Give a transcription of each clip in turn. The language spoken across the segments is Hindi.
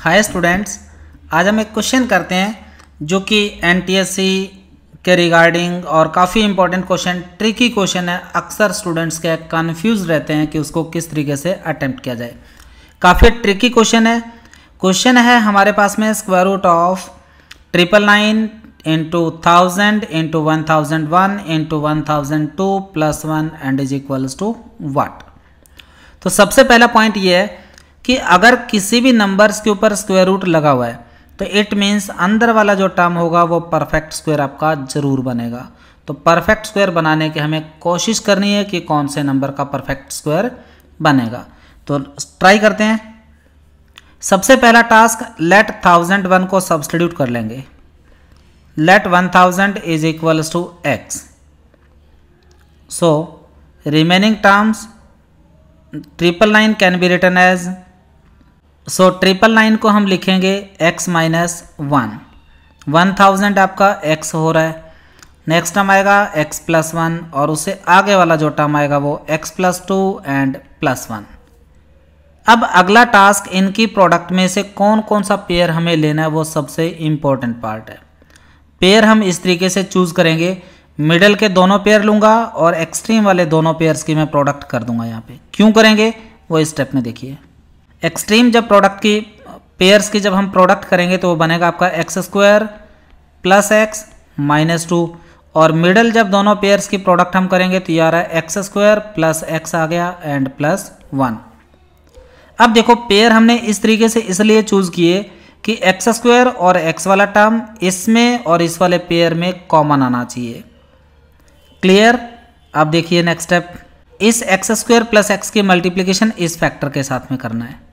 हाय स्टूडेंट्स आज हम एक क्वेश्चन करते हैं जो कि एनटीएससी के रिगार्डिंग और काफ़ी इंपॉर्टेंट क्वेश्चन ट्रिकी क्वेश्चन है अक्सर स्टूडेंट्स के कन्फ्यूज रहते हैं कि उसको किस तरीके से अटैम्प्ट किया जाए काफ़ी ट्रिकी क्वेश्चन है क्वेश्चन है हमारे पास में square root of triple nine into thousand into one thousand one into one thousand two plus one and is equals to what तो सबसे पहला पॉइंट ये है कि अगर किसी भी नंबर्स के ऊपर स्क्वायर रूट लगा हुआ है तो इट मीन्स अंदर वाला जो टर्म होगा वो परफेक्ट स्क्वायर आपका ज़रूर बनेगा तो परफेक्ट स्क्वायर बनाने की हमें कोशिश करनी है कि कौन से नंबर का परफेक्ट स्क्वायर बनेगा तो ट्राई करते हैं सबसे पहला टास्क लेट थाउजेंड वन को सब्सटीट्यूट कर लेंगे let one thousand is equals to x so remaining terms triple nine can be written as so triple nine को हम लिखेंगे x minus one one thousand आपका एक्स हो रहा है नेक्स्ट टर्म आएगा एक्स प्लस वन और उससे आगे वाला जो टर्म आएगा वो x plus two and plus one अब अगला टास्क इनकी प्रोडक्ट में से कौन कौन सा पेयर हमें लेना है वो सबसे इम्पोर्टेंट पार्ट है पेयर हम इस तरीके से चूज़ करेंगे मिडल के दोनों पेयर लूँगा और एक्सट्रीम वाले दोनों पेयर्स की मैं प्रोडक्ट कर दूंगा यहाँ पे क्यों करेंगे वो इस स्टेप में देखिए एक्सट्रीम जब प्रोडक्ट की पेयर्स की जब हम प्रोडक्ट करेंगे तो वो बनेगा आपका x square plus x minus two और मिडल जब दोनों पेयर्स की प्रोडक्ट हम करेंगे तो ये आ रहा है एक्स स्क्वायर प्लस एक्स आ गया एंड प्लस वन अब देखो पेयर हमने इस तरीके से इसलिए चूज़ किए कि एक्स स्क्वायर और एक्स वाला टर्म इसमें और इस वाले पेयर में कॉमन आना चाहिए क्लियर अब देखिए नेक्स्ट स्टेप इस एक्स स्क्वायर प्लस एक्स की मल्टीप्लीकेशन इस फैक्टर के साथ में करना है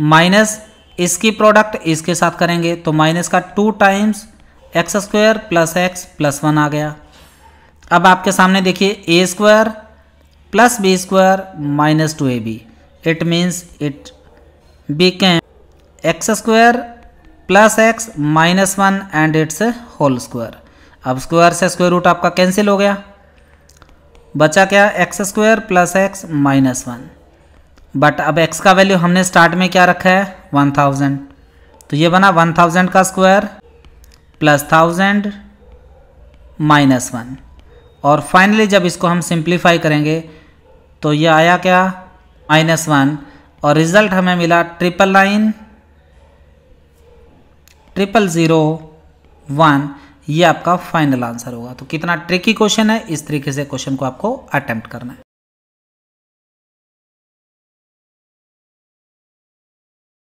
माइनस इसकी प्रोडक्ट इसके साथ करेंगे तो माइनस का two times x square plus x plus one आ गया अब आपके सामने देखिए A square plus B square minus two A B it means it became x square plus x minus one and it's whole square अब स्क्वायर से स्क्वायर रूट आपका कैंसिल हो गया बचा क्या x square plus x minus one but अब एक्स का वैल्यू हमने स्टार्ट में क्या रखा है वन थाउजेंड तो ये बना वन थाउजेंड का square plus thousand minus one और फाइनली जब इसको हम सिंप्लीफाई करेंगे तो ये आया क्या माइनस वन और रिज़ल्ट हमें मिला triple nine triple zero one ये आपका फाइनल आंसर होगा तो कितना ट्रिकी क्वेश्चन है इस तरीके से क्वेश्चन को आपको अटैम्प्ट करना है